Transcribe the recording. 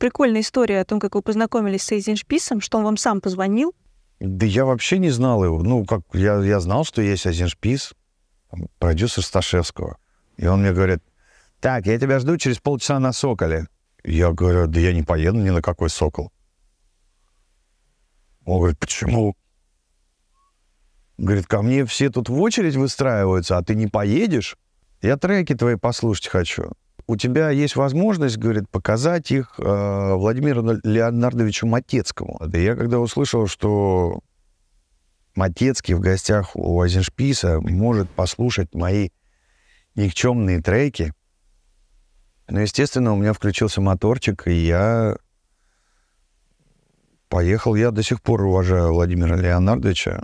прикольная история о том, как вы познакомились с Эйзеншписом, что он вам сам позвонил. Да я вообще не знал его. Ну, как я, я знал, что есть Эйзеншпис, продюсер Сташевского. И он мне говорит, так, я тебя жду через полчаса на «Соколе». Я говорю, да я не поеду ни на какой «Сокол». Он говорит, почему? Говорит, ко мне все тут в очередь выстраиваются, а ты не поедешь? Я треки твои послушать хочу у тебя есть возможность, говорит, показать их э, Владимиру Леонардовичу Матецкому. И я когда услышал, что Матецкий в гостях у Айзеншписа может послушать мои никчемные треки, ну, естественно, у меня включился моторчик, и я поехал. Я до сих пор уважаю Владимира Леонардовича.